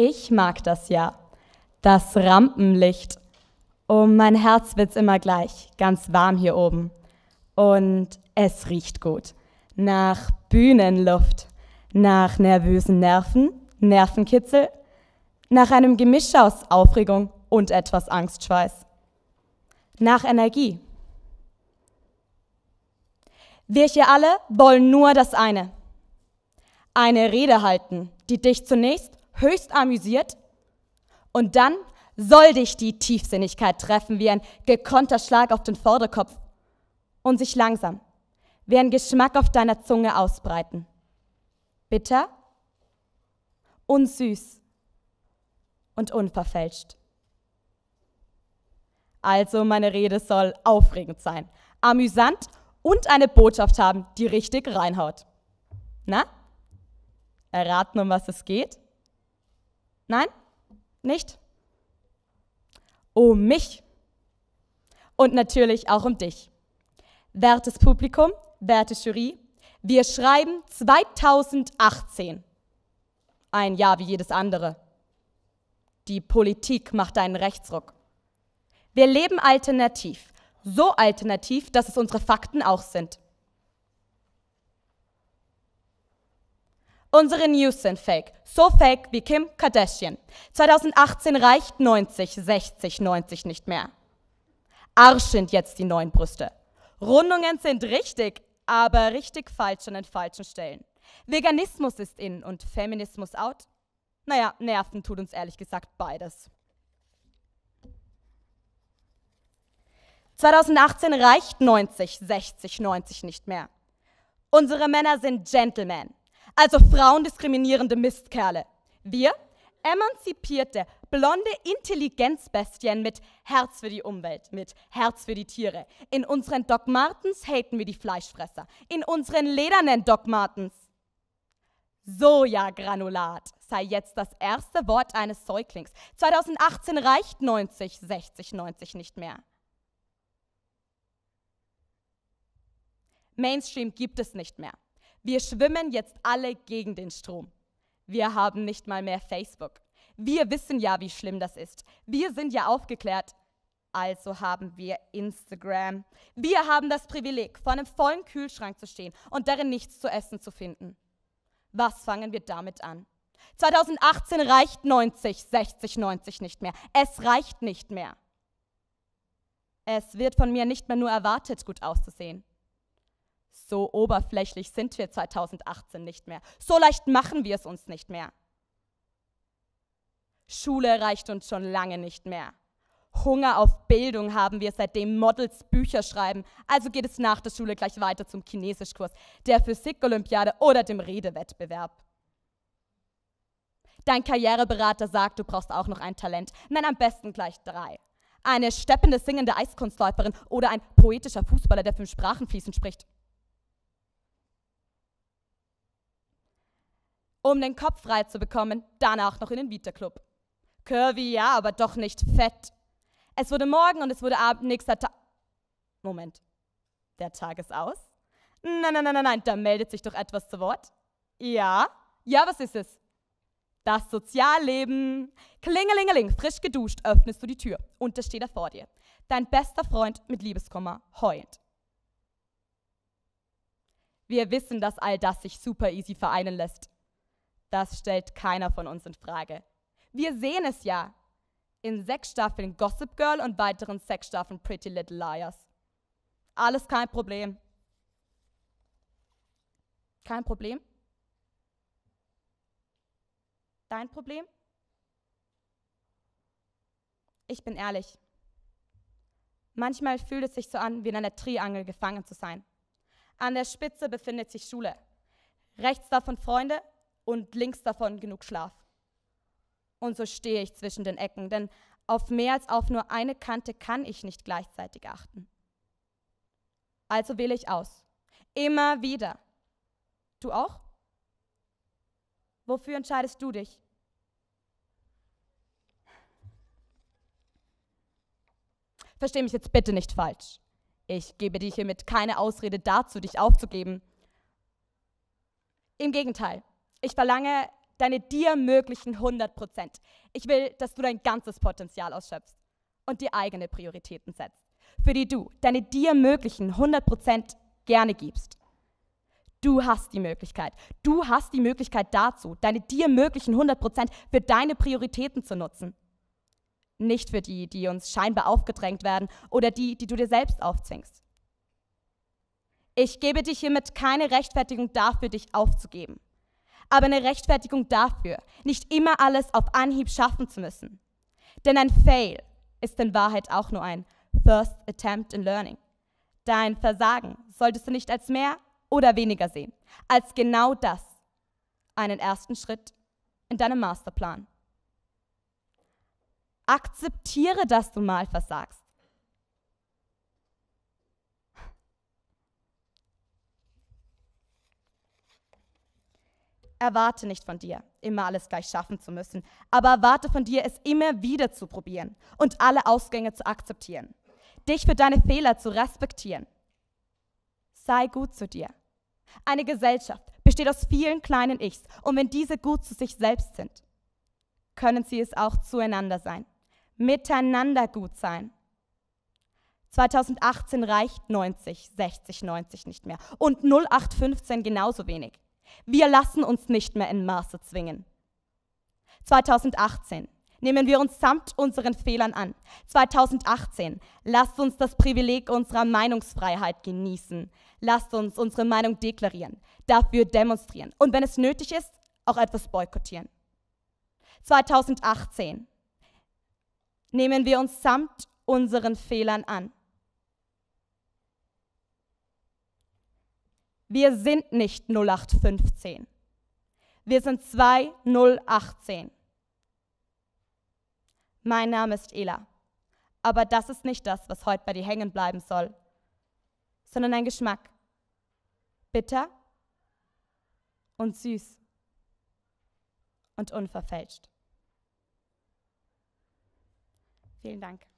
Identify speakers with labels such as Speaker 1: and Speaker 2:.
Speaker 1: Ich mag das ja. Das Rampenlicht. Um oh, mein Herz wird's immer gleich, ganz warm hier oben. Und es riecht gut. Nach Bühnenluft, nach nervösen Nerven, Nervenkitzel, nach einem Gemisch aus Aufregung und etwas Angstschweiß. Nach Energie. Wir hier alle wollen nur das eine. Eine Rede halten, die dich zunächst höchst amüsiert und dann soll dich die Tiefsinnigkeit treffen wie ein gekonnter Schlag auf den Vorderkopf und sich langsam wie ein Geschmack auf deiner Zunge ausbreiten. Bitter und süß und unverfälscht. Also meine Rede soll aufregend sein, amüsant und eine Botschaft haben, die richtig reinhaut. Na? Erraten, um was es geht? Nein? Nicht? Um oh, mich. Und natürlich auch um dich. Wertes Publikum, werte Jury, wir schreiben 2018. Ein Jahr wie jedes andere. Die Politik macht einen Rechtsruck. Wir leben alternativ. So alternativ, dass es unsere Fakten auch sind. Unsere News sind fake. So fake wie Kim Kardashian. 2018 reicht 90, 60, 90 nicht mehr. Arsch sind jetzt die neuen Brüste. Rundungen sind richtig, aber richtig falsch an den falschen Stellen. Veganismus ist in und Feminismus out. Naja, nerven tut uns ehrlich gesagt beides. 2018 reicht 90, 60, 90 nicht mehr. Unsere Männer sind Gentlemen also frauendiskriminierende Mistkerle. Wir, emanzipierte, blonde Intelligenzbestien mit Herz für die Umwelt, mit Herz für die Tiere. In unseren Doc Martens haten wir die Fleischfresser, in unseren ledernen Doc Martens. Sojagranulat sei jetzt das erste Wort eines Säuglings. 2018 reicht 90, 60, 90 nicht mehr. Mainstream gibt es nicht mehr. Wir schwimmen jetzt alle gegen den Strom. Wir haben nicht mal mehr Facebook. Wir wissen ja, wie schlimm das ist. Wir sind ja aufgeklärt. Also haben wir Instagram. Wir haben das Privileg, vor einem vollen Kühlschrank zu stehen und darin nichts zu essen zu finden. Was fangen wir damit an? 2018 reicht 90, 60, 90 nicht mehr. Es reicht nicht mehr. Es wird von mir nicht mehr nur erwartet, gut auszusehen. So oberflächlich sind wir 2018 nicht mehr. So leicht machen wir es uns nicht mehr. Schule reicht uns schon lange nicht mehr. Hunger auf Bildung haben wir, seitdem Models Bücher schreiben. Also geht es nach der Schule gleich weiter zum Chinesischkurs, der Physikolympiade oder dem Redewettbewerb. Dein Karriereberater sagt, du brauchst auch noch ein Talent. Nein, am besten gleich drei. Eine steppende, singende Eiskunstläuferin oder ein poetischer Fußballer, der fünf Sprachen fließend spricht. um den Kopf frei zu bekommen, danach noch in den Vita-Club. Curvy, ja, aber doch nicht fett. Es wurde morgen und es wurde Abend, nächster Tag. Moment, der Tag ist aus? Nein, nein, nein, nein, nein, da meldet sich doch etwas zu Wort. Ja, ja, was ist es? Das Sozialleben. Klingelingeling, frisch geduscht, öffnest du die Tür und da steht er vor dir. Dein bester Freund mit Liebeskummer, heult. Wir wissen, dass all das sich super easy vereinen lässt. Das stellt keiner von uns in Frage. Wir sehen es ja in sechs Staffeln Gossip Girl und weiteren sechs Staffeln Pretty Little Liars. Alles kein Problem. Kein Problem? Dein Problem? Ich bin ehrlich. Manchmal fühlt es sich so an, wie in einer Triangel gefangen zu sein. An der Spitze befindet sich Schule, rechts davon Freunde und links davon genug Schlaf. Und so stehe ich zwischen den Ecken, denn auf mehr als auf nur eine Kante kann ich nicht gleichzeitig achten. Also wähle ich aus. Immer wieder. Du auch? Wofür entscheidest du dich? Versteh mich jetzt bitte nicht falsch. Ich gebe dir hiermit keine Ausrede dazu, dich aufzugeben. Im Gegenteil, ich verlange deine dir möglichen 100 Prozent. Ich will, dass du dein ganzes Potenzial ausschöpfst und dir eigene Prioritäten setzt, für die du deine dir möglichen 100 Prozent gerne gibst. Du hast die Möglichkeit. Du hast die Möglichkeit dazu, deine dir möglichen 100 Prozent für deine Prioritäten zu nutzen. Nicht für die, die uns scheinbar aufgedrängt werden oder die, die du dir selbst aufzwingst. Ich gebe dich hiermit keine Rechtfertigung dafür, dich aufzugeben aber eine Rechtfertigung dafür, nicht immer alles auf Anhieb schaffen zu müssen. Denn ein Fail ist in Wahrheit auch nur ein First Attempt in Learning. Dein Versagen solltest du nicht als mehr oder weniger sehen, als genau das, einen ersten Schritt in deinem Masterplan. Akzeptiere, dass du mal versagst. Erwarte nicht von dir, immer alles gleich schaffen zu müssen, aber erwarte von dir, es immer wieder zu probieren und alle Ausgänge zu akzeptieren, dich für deine Fehler zu respektieren. Sei gut zu dir. Eine Gesellschaft besteht aus vielen kleinen Ichs und wenn diese gut zu sich selbst sind, können sie es auch zueinander sein, miteinander gut sein. 2018 reicht 90, 60, 90 nicht mehr und 0815 genauso wenig. Wir lassen uns nicht mehr in Maße zwingen. 2018. Nehmen wir uns samt unseren Fehlern an. 2018. Lasst uns das Privileg unserer Meinungsfreiheit genießen. Lasst uns unsere Meinung deklarieren, dafür demonstrieren und wenn es nötig ist, auch etwas boykottieren. 2018. Nehmen wir uns samt unseren Fehlern an. Wir sind nicht 0815. Wir sind 2018. Mein Name ist Ela. Aber das ist nicht das, was heute bei dir hängen bleiben soll, sondern ein Geschmack. Bitter und süß und unverfälscht. Vielen Dank.